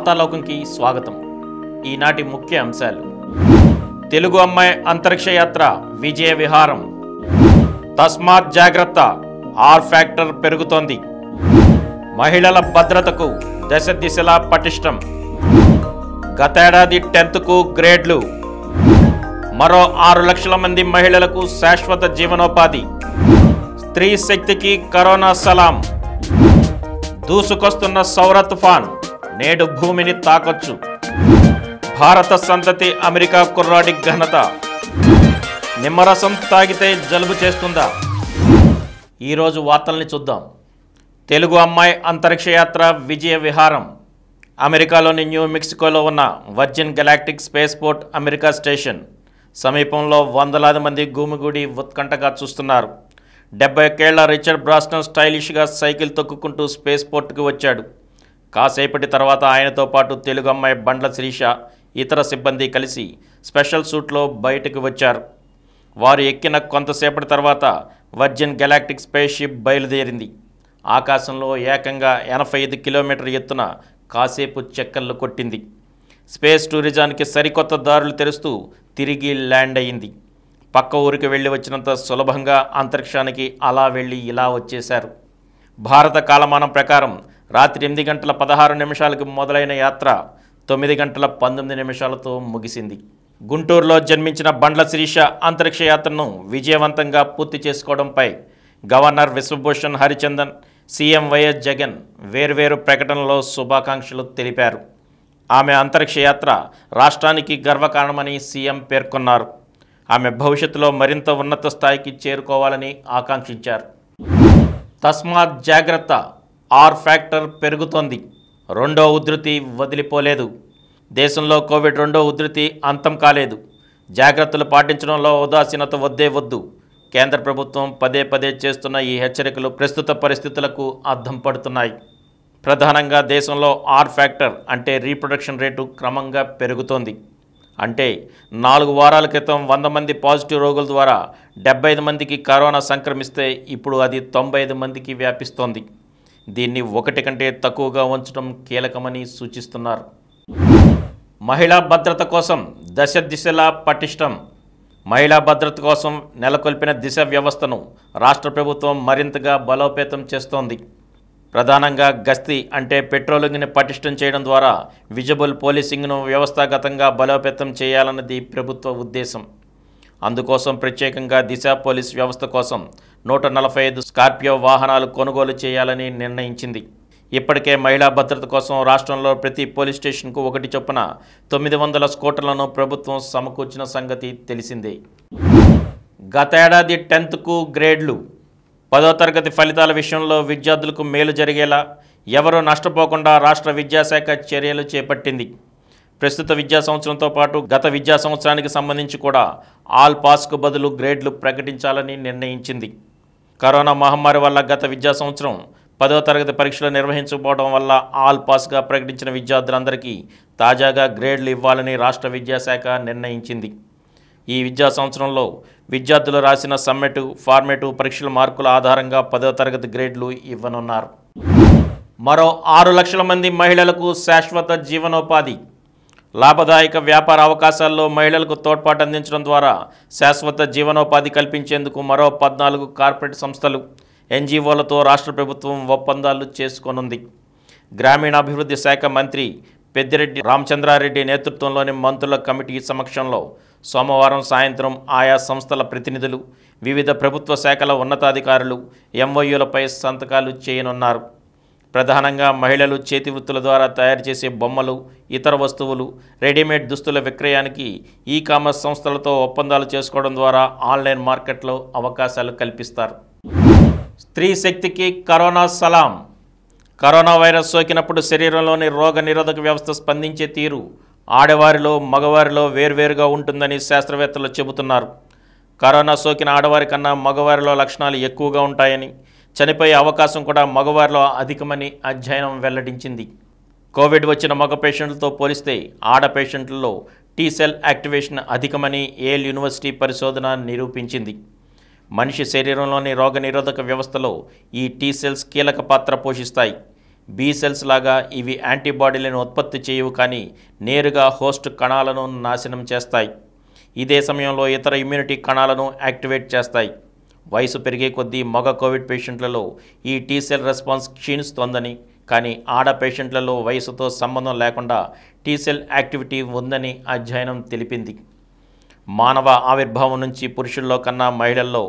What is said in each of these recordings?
వార్తాలోకంకి స్వాగతం ఈనాటి ముఖ్య అంశాలు తెలుగు అమ్మాయి అంతరిక్ష యాత్ర విజయ విహారం తస్మాత్ జాగ్రత్త ఆర్ ఫ్యాక్టర్ పెరుగుతోంది మహిళల భద్రతకు దశ దిశలా పటిష్టం గతేడాది టెన్త్కు గ్రేడ్లు మరో ఆరు లక్షల మంది మహిళలకు శాశ్వత జీవనోపాధి స్త్రీ శక్తికి కరోనా సలాం దూసుకొస్తున్న సౌర తుఫాన్ నేడు భూమిని తాకొచ్చు భారత సంతతి అమెరికా కుర్రాడి ఘనత నిమ్మరసం తాగితే జలుబు చేస్తుందా ఈరోజు వార్తల్ని చూద్దాం తెలుగు అమ్మాయి అంతరిక్ష యాత్ర విజయ విహారం అమెరికాలోని న్యూ మెక్సికోలో ఉన్న Virgin Galactic spaceport America station సమీపంలో వందలాది మంది గూమిగూడి ఉత్కంఠగా చూస్తున్నారు డెబ్బై ఒకేళ్ల రిచర్డ్ బ్రాస్టన్ స్టైలిష్గా సైకిల్ తొక్కుకుంటూ స్పేస్ పోర్ట్కి వచ్చాడు కాసేపటి తర్వాత ఆయనతో పాటు తెలుగు అమ్మాయి బండ్ల శిరీష ఇతర సిబ్బంది కలిసి స్పెషల్ సూట్లో బయటకు వచ్చారు వారు ఎక్కిన కొంతసేపటి తర్వాత వర్జిన్ గెలాక్టిక్ స్పేస్ షిప్ బయలుదేరింది ఆకాశంలో ఏకంగా ఎనభై ఐదు కిలోమీటర్ ఎత్తున కాసేపు చెక్కర్లు కొట్టింది స్పేస్ టూరిజానికి సరికొత్త దారులు తెరుస్తూ తిరిగి ల్యాండ్ అయింది పక్క ఊరికి వెళ్ళి వచ్చినంత సులభంగా అంతరిక్షానికి అలా వెళ్ళి ఇలా వచ్చేశారు భారత కాలమానం ప్రకారం రాత్రి ఎనిమిది గంటల పదహారు నిమిషాలకు మొదలైన యాత్ర తొమ్మిది గంటల పంతొమ్మిది నిమిషాలతో ముగిసింది గుంటూరులో జన్మించిన బండ్ల శిరీష అంతరిక్ష యాత్రను విజయవంతంగా పూర్తి చేసుకోవడంపై governor Vishwabhushan Harichandan CM YS Jagan వేర్వేరు ప్రకటనలో శుభాకాంక్షలు తెలిపారు ఆమె అంతరిక్ష యాత్ర రాష్ట్రానికి గర్వకారణమని సీఎం పేర్కొన్నారు ఆమె భవిష్యత్తులో మరింత ఉన్నత స్థాయికి చేరుకోవాలని ఆకాంక్షించారు తస్మాత్ జాగ్రత్త ఆర్ ఫ్యాక్టర్ పెరుగుతోంది రెండో ఉధృతి వదిలిపోలేదు దేశంలో కోవిడ్ రెండో ఉధృతి అంతం కాలేదు జాగ్రత్తలు పాటించడంలో ఉదాసీనత వద్దే వద్దు కేంద్ర ప్రభుత్వం పదే పదే చేస్తున్న ఈ హెచ్చరికలు ప్రస్తుత పరిస్థితులకు అద్దం పడుతున్నాయి ప్రధానంగా దేశంలో ఆర్ ఫ్యాక్టర్ అంటే రీప్రొడక్షన్ రేటు క్రమంగా పెరుగుతోంది అంటే నాలుగు వారాల క్రితం వంద మంది పాజిటివ్ రోగుల ద్వారా డెబ్బై మందికి కరోనా సంక్రమిస్తే ఇప్పుడు అది తొంభై మందికి వ్యాపిస్తోంది దీన్ని ఒకటి కంటే తక్కువగా ఉంచడం కీలకమని సూచిస్తున్నారు మహిళా భద్రత కోసం దశ దిశలా పటిష్టం మహిళా భద్రత కోసం నెలకొల్పిన దిశ వ్యవస్థను రాష్ట్ర ప్రభుత్వం మరింతగా బలోపేతం చేస్తోంది ప్రధానంగా గస్తీ అంటే పెట్రోలింగ్ని పటిష్టం చేయడం ద్వారా విజిబుల్ పోలీసింగ్ను వ్యవస్థాగతంగా బలోపేతం చేయాలన్నది ప్రభుత్వ ఉద్దేశం అందుకోసం ప్రత్యేకంగా దిశ పోలీస్ వ్యవస్థ కోసం నూట నలభై ఐదు స్కార్పియో వాహనాలు కొనుగోలు చేయాలని నిర్ణయించింది ఇప్పటికే మహిళా భద్రత కోసం రాష్ట్రంలో ప్రతి పోలీస్ స్టేషన్కు ఒకటి చొప్పున తొమ్మిది వందల స్కూటర్లను ప్రభుత్వం సమకూర్చిన సంగతి తెలిసిందే గతేడాది టెన్త్కు గ్రేడ్లు పదో తరగతి ఫలితాల విషయంలో విద్యార్థులకు మేలు జరిగేలా ఎవరూ నష్టపోకుండా రాష్ట్ర విద్యాశాఖ చర్యలు చేపట్టింది ప్రస్తుత విద్యా సంవత్సరంతో పాటు గత విద్యా సంవత్సరానికి సంబంధించి కూడా ఆల్ పాస్కు బదులు గ్రేడ్లు ప్రకటించాలని నిర్ణయించింది కరోనా మహమ్మారి వల్ల గత విద్యా సంవత్సరం పదో తరగతి పరీక్షలు నిర్వహించకపోవడం వల్ల ఆల్ పాస్గా ప్రకటించిన విద్యార్థులందరికీ తాజాగా గ్రేడ్లు ఇవ్వాలని రాష్ట్ర విద్యాశాఖ నిర్ణయించింది ఈ విద్యా సంవత్సరంలో విద్యార్థులు రాసిన సమ్మెటు ఫార్మేటివ్ పరీక్షల మార్కుల ఆధారంగా పదో తరగతి గ్రేడ్లు ఇవ్వనున్నారు మరో ఆరు లక్షల మంది మహిళలకు శాశ్వత జీవనోపాధి లాభదాయక వ్యాపార అవకాశాల్లో మహిళలకు తోడ్పాటు అందించడం ద్వారా శాశ్వత జీవనోపాధి కల్పించేందుకు మరో పద్నాలుగు కార్పొరేట్ సంస్థలు ఎన్జీఓలతో రాష్ట్ర ప్రభుత్వం ఒప్పందాలు చేసుకోనుంది గ్రామీణాభివృద్ధి శాఖ మంత్రి పెద్దిరెడ్డి రామచంద్రారెడ్డి నేతృత్వంలోని మంత్రుల కమిటీ సమక్షంలో సోమవారం సాయంత్రం ఆయా సంస్థల ప్రతినిధులు వివిధ ప్రభుత్వ శాఖల ఉన్నతాధికారులు ఎంఓయూలపై సంతకాలు చేయనున్నారు ప్రధానంగా మహిళలు చేతి వృత్తుల ద్వారా తయారు చేసే బొమ్మలు ఇతర వస్తువులు రెడీమేడ్ దుస్తుల విక్రయానికి ఈ కామర్స్ సంస్థలతో ఒప్పందాలు చేసుకోవడం ద్వారా ఆన్లైన్ మార్కెట్లో అవకాశాలు కల్పిస్తారు స్త్రీ శక్తికి కరోనా సలాం కరోనా వైరస్ సోకినప్పుడు శరీరంలోని రోగ నిరోధక వ్యవస్థ స్పందించే తీరు ఆడవారిలో మగవారిలో వేర్వేరుగా ఉంటుందని శాస్త్రవేత్తలు చెబుతున్నారు కరోనా సోకిన ఆడవారి కన్నా మగవారిలో లక్షణాలు ఎక్కువగా ఉంటాయని చనిపోయే అవకాశం కూడా మగవారిలో అధికమని అధ్యయనం వెల్లడించింది కోవిడ్ వచ్చిన మగ పేషెంట్లతో పోలిస్తే ఆడ పేషెంట్లలో టీ సెల్ యాక్టివేషన్ అధికమని ఏల్ యూనివర్సిటీ పరిశోధన నిరూపించింది మనిషి శరీరంలోని రోగనిరోధక వ్యవస్థలో ఈ టీ సెల్స్ కీలక పాత్ర పోషిస్తాయి బీ సెల్స్ లాగా ఇవి యాంటీబాడీలను ఉత్పత్తి చేయవు కానీ నేరుగా హోస్ట్ కణాలను నాశనం చేస్తాయి ఇదే సమయంలో ఇతర ఇమ్యూనిటీ కణాలను యాక్టివేట్ చేస్తాయి వయసు పెరిగే కొద్దీ మగ కోవిడ్ పేషెంట్లలో ఈ టీసెల్ రెస్పాన్స్ క్షీణిస్తోందని కానీ ఆడ పేషెంట్లలో వయసుతో సంబంధం లేకుండా టీసెల్ యాక్టివిటీ ఉందని అధ్యయనం తెలిపింది మానవ ఆవిర్భావం నుంచి పురుషుల్లో కన్నా మహిళల్లో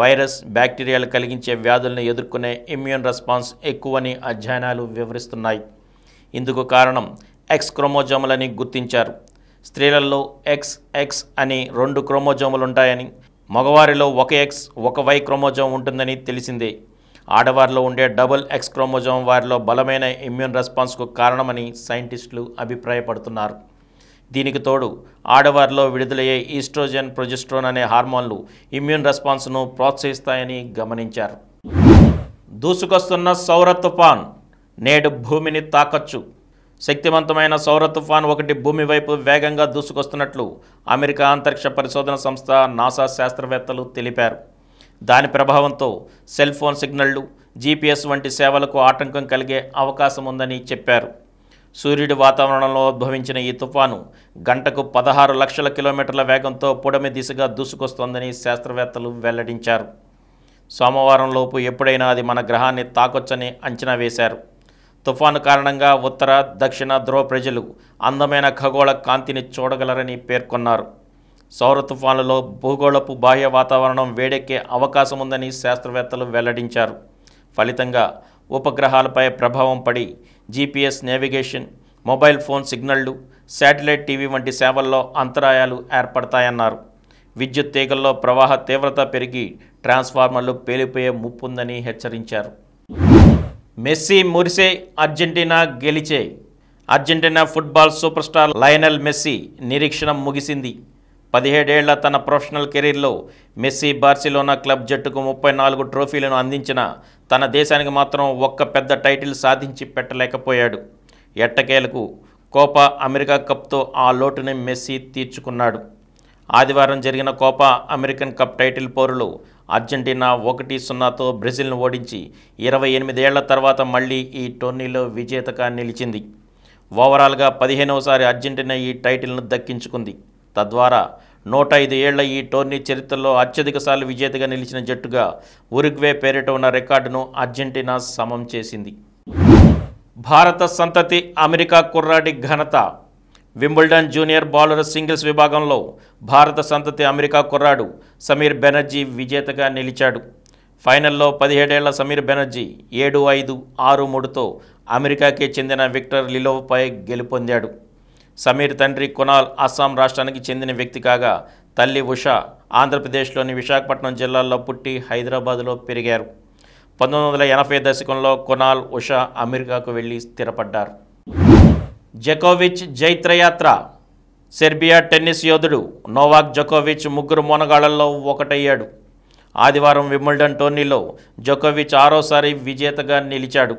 వైరస్ బ్యాక్టీరియాలు కలిగించే వ్యాధులను ఎదుర్కొనే ఇమ్యూన్ రెస్పాన్స్ ఎక్కువని అధ్యయనాలు వివరిస్తున్నాయి ఇందుకు కారణం ఎక్స్ క్రోమోజోములని గుర్తించారు స్త్రీలలో ఎక్స్ ఎక్స్ అని రెండు క్రోమోజోములుంటాయని మగవారిలో ఒక ఎక్స్ ఒక వై క్రోమోజోమ్ ఉంటుందని తెలిసిందే ఆడవారిలో ఉండే డబుల్ ఎక్స్ క్రోమోజోమ్ వారిలో బలమైన ఇమ్యూన్ రెస్పాన్స్కు కారణమని సైంటిస్టులు అభిప్రాయపడుతున్నారు దీనికి తోడు ఆడవారిలో విడుదలయ్యే ఈస్ట్రోజన్ ప్రొజెస్ట్రోన్ అనే హార్మోన్లు ఇమ్యూన్ రెస్పాన్స్ను ప్రోత్సహిస్తాయని గమనించారు దూసుకొస్తున్న సౌర తుఫాన్ నేడు భూమిని తాకచ్చు శక్తివంతమైన సౌర తుఫాన్ ఒకటి భూమి వైపు వేగంగా దూసుకొస్తున్నట్లు అమెరికా అంతరిక్ష పరిశోధన సంస్థ నాసా శాస్త్రవేత్తలు తెలిపారు దాని ప్రభావంతో సెల్ ఫోన్ సిగ్నళ్లు జీపీఎస్ వంటి సేవలకు ఆటంకం కలిగే అవకాశం ఉందని చెప్పారు సూర్యుడి వాతావరణంలో ఉద్భవించిన ఈ తుఫాను గంటకు పదహారు లక్షల కిలోమీటర్ల వేగంతో పొడమి దిశగా దూసుకొస్తోందని శాస్త్రవేత్తలు వెల్లడించారు సోమవారంలోపు ఎప్పుడైనా అది మన గ్రహాన్ని తాకొచ్చని అంచనా వేశారు తుఫాను కారణంగా ఉత్తర దక్షిణ ధ్రువ ప్రజలు అందమైన ఖగోళ కాంతిని చూడగలరని పేర్కొన్నారు సౌర తుఫానులో భూగోళపు బాహ్య వాతావరణం వేడెక్కే అవకాశం ఉందని శాస్త్రవేత్తలు వెల్లడించారు ఫలితంగా ఉపగ్రహాలపై ప్రభావం పడి జీపీఎస్ నేవిగేషన్ మొబైల్ ఫోన్ సిగ్నళ్లు శాటిలైట్ టీవీ వంటి సేవల్లో అంతరాయాలు ఏర్పడతాయన్నారు విద్యుత్ తీగల్లో ప్రవాహ తీవ్రత పెరిగి ట్రాన్స్ఫార్మర్లు పేలిపోయే ముప్పుందని హెచ్చరించారు మెస్సీ మురిసే అర్జెంటీనా గెలిచే Argentina football superstar Lionel Messi నిరీక్షణ ముగిసింది పదిహేడేళ్ల తన ప్రొఫెషనల్ కెరీర్లో మెస్సీ బార్సిలోనా క్లబ్ జట్టుకు ముప్పై నాలుగు ట్రోఫీలను అందించిన తన దేశానికి మాత్రం ఒక్క పెద్ద టైటిల్ సాధించి పెట్టలేకపోయాడు ఎట్టకేలకు కోపా అమెరికా కప్తో ఆ లోటుని మెస్సీ తీర్చుకున్నాడు ఆదివారం జరిగిన కోపా అమెరికన్ కప్ టైటిల్ పోరులో అర్జెంటీనా ఒకటి సున్నాతో బ్రెజిల్ను ఓడించి ఇరవై ఎనిమిదేళ్ల తర్వాత మళ్లీ ఈ టోర్నీలో విజేతగా నిలిచింది ఓవరాల్గా పదిహేనవసారి అర్జెంటీనా ఈ టైటిల్ను దక్కించుకుంది తద్వారా నూట ఐదు ఏళ్ల ఈ టోర్నీ చరిత్రలో అత్యధిక సార్లు విజేతగా నిలిచిన జట్టుగా ఉరుగ్వే పేరిట ఉన్న రికార్డును అర్జెంటీనా సమం చేసింది భారత సంతతి అమెరికా కుర్రాడి ఘనత వింబుల్డన్ జూనియర్ బౌలర్ సింగిల్స్ విభాగంలో భారత సంతతి అమెరికా కుర్రాడు సమీర్ బెనర్జీ విజేతగా నిలిచాడు ఫైనల్లో పదిహేడేళ్ల సమీర్ బెనర్జీ ఏడు ఐదు ఆరు మూడుతో అమెరికాకే చెందిన విక్టర్ లిలోవ్పై గెలుపొందాడు సమీర్ తండ్రి కునాల్ అస్సాం రాష్ట్రానికి చెందిన వ్యక్తి కాగా తల్లి ఉషా ఆంధ్రప్రదేశ్లోని విశాఖపట్నం జిల్లాలో పుట్టి హైదరాబాదులో పెరిగారు పంతొమ్మిది వందల ఎనభై దశకంలో కునాల్ ఉషా అమెరికాకు వెళ్ళి స్థిరపడ్డారు జకోవిచ్ జైత్రయాత్ర సెర్బియా టెన్నిస్ యోధుడు నోవాక్ జకోవిచ్ ముగ్గురు మొనగాళ్లలో ఒకటయ్యాడు ఆదివారం విమ్మిల్డన్ టోర్నీలో జకోవిచ్ ఆరోసారి విజేతగా నిలిచాడు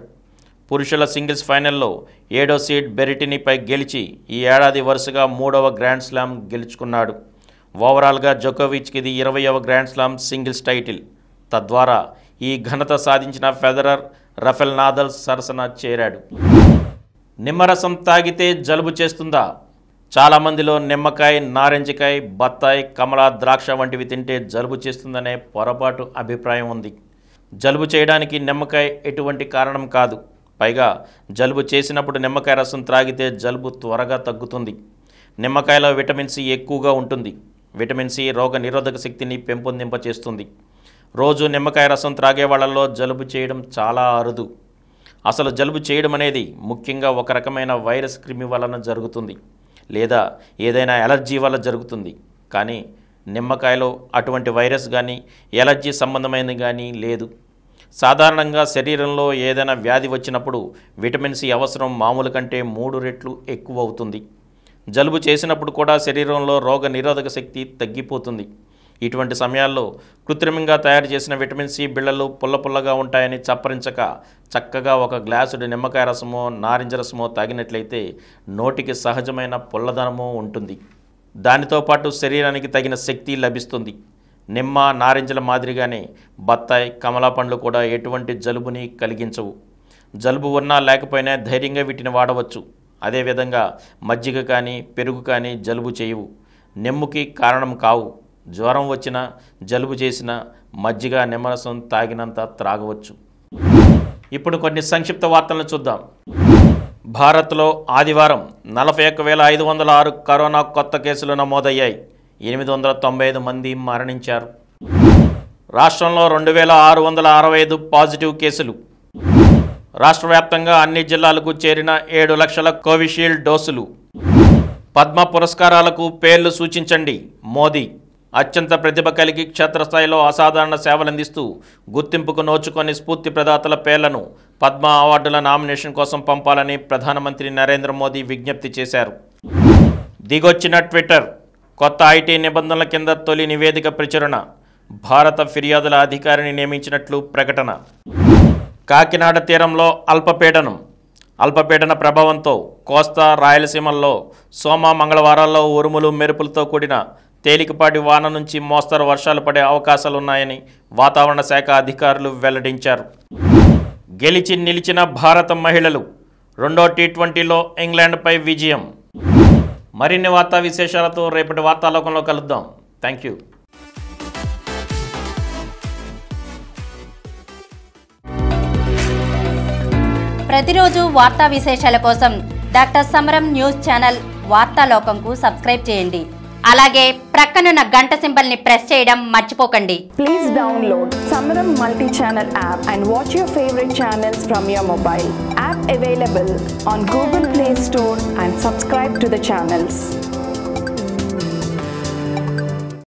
పురుషుల సింగిల్స్ ఫైనల్లో ఏడో సీడ్ బెరిటినిపై గెలిచి ఈ ఏడాది వరుసగా మూడవ గ్రాండ్ స్లామ్ గెలుచుకున్నాడు ఓవరాల్గా జకోవిచ్కి ఇది ఇరవయవ గ్రాండ్ స్లామ్ సింగిల్స్ టైటిల్ తద్వారా ఈ ఘనత సాధించిన ఫెదరర్ రఫెల్ నాదల్ సరసన చేరాడు నిమ్మరసం తాగితే జలుబు చేస్తుందా చాలామందిలో నిమ్మకాయ నారింజకాయ బత్తాయి కమల ద్రాక్ష వంటివి తింటే జలుబు చేస్తుందనే పొరపాటు అభిప్రాయం ఉంది జలుబు చేయడానికి నిమ్మకాయ ఎటువంటి కారణం కాదు పైగా జలుబు చేసినప్పుడు నిమ్మకాయ రసం త్రాగితే జలుబు త్వరగా తగ్గుతుంది నిమ్మకాయలో విటమిన్ సి ఎక్కువగా ఉంటుంది విటమిన్ సి రోగ నిరోధక శక్తిని పెంపొందింపచేస్తుంది రోజు నిమ్మకాయ రసం త్రాగే వాళ్ళల్లో జలుబు చేయడం చాలా అరుదు అసలు జలుబు చేయడం అనేది ముఖ్యంగా ఒక రకమైన వైరస్ క్రిమి వలన జరుగుతుంది లేదా ఏదైనా ఎలర్జీ వల్ల జరుగుతుంది కానీ నిమ్మకాయలో అటువంటి వైరస్ కానీ ఎలర్జీ సంబంధమైనది కానీ లేదు సాధారణంగా శరీరంలో ఏదైనా వ్యాధి వచ్చినప్పుడు విటమిన్ సి అవసరం మామూలు కంటే మూడు రెట్లు ఎక్కువ అవుతుంది జలుబు చేసినప్పుడు కూడా శరీరంలో రోగ నిరోధక శక్తి తగ్గిపోతుంది ఇటువంటి సమయాల్లో కృత్రిమంగా తయారు చేసిన విటమిన్ సి బిళ్ళలు పుల్ల పుల్లగా ఉంటాయని చప్పరించక చక్కగా ఒక గ్లాసుడు నిమ్మకాయ రసమో నారింజ రసమో తాగినట్లయితే నోటికి సహజమైన పుల్లదనము ఉంటుంది దానితో పాటు శరీరానికి తగిన శక్తి లభిస్తుంది నిమ్మ నారింజల మాదిరిగానే బత్తాయి కమలా పండ్లు కూడా ఎటువంటి జలుబుని కలిగించవు జలుబు ఉన్నా లేకపోయినా ధైర్యంగా వీటిని వాడవచ్చు అదేవిధంగా మజ్జిగ కానీ పెరుగు కానీ జలుబు చేయవు నిమ్ముకి కారణం కావు జ్వరం వచ్చినా జలుబు చేసిన మజ్జిగ నిమ్మరసం తాగినంత త్రాగవచ్చు ఇప్పుడు కొన్ని సంక్షిప్త వార్తలను చూద్దాం భారత్లో ఆదివారం నలభై ఒక్క వేల ఐదు వందల ఆరు కరోనా కొత్త కేసులు నమోదయ్యాయి ఎనిమిది వందల తొంభై ఐదు మంది మరణించారు రాష్ట్రంలో రెండు వేల ఆరు వందల అరవై ఐదు పాజిటివ్ కేసులు రాష్ట్ర వ్యాప్తంగా అన్ని జిల్లాలకు చేరిన ఏడు లక్షల కోవిషీల్డ్ డోసులు పద్మ పురస్కారాలకు పేర్లు సూచించండి మోదీ అత్యంత ప్రతిభ కలిగి క్షేత్రస్థాయిలో అసాధారణ సేవలందిస్తూ గుర్తింపుకు నోచుకొని స్ఫూర్తి ప్రదాతల పేర్లను పద్మ అవార్డుల నామినేషన్ కోసం పంపాలని ప్రధానమంత్రి నరేంద్ర మోదీ విజ్ఞప్తి చేశారు దిగొచ్చిన ట్విట్టర్ కొత్త ఐటీ నిబంధనల కింద తొలి నివేదిక ప్రచురణ భారత ఫిర్యాదుల అధికారిని నియమించినట్లు ప్రకటన కాకినాడ తీరంలో అల్పపీడనం అల్పపీడన ప్రభావంతో కోస్తా రాయలసీమల్లో సోమ మంగళవారాల్లో ఉరుములు మెరుపులతో కూడిన తేలికపాటి వాన నుంచి మోస్తరు వర్షాలు పడే అవకాశాలున్నాయని వాతావరణ శాఖ అధికారులు వెల్లడించారు గెలిచి నిలిచిన భారత మహిళలు రెండో టీ ట్వంటీలో ఇంగ్లాండ్పై విజయం మరిన్ని వార్తా విశేషాలతో రేపటి వార్తాలోకంలో కలుద్దాం థ్యాంక్ యూ ప్రతిరోజు వార్తా విశేషాల కోసం డాక్టర్ సమరం న్యూస్ ఛానల్ వార్తాలోకంకు సబ్స్క్రైబ్ చేయండి అలాగే ప్రక్కనున్న గంట సింబల్ ని ప్రెస్ చేయడం మర్చిపోకండి please download Samaram multi channel app and watch your favourite channels from your mobile app available on Google Play Store and subscribe to the channels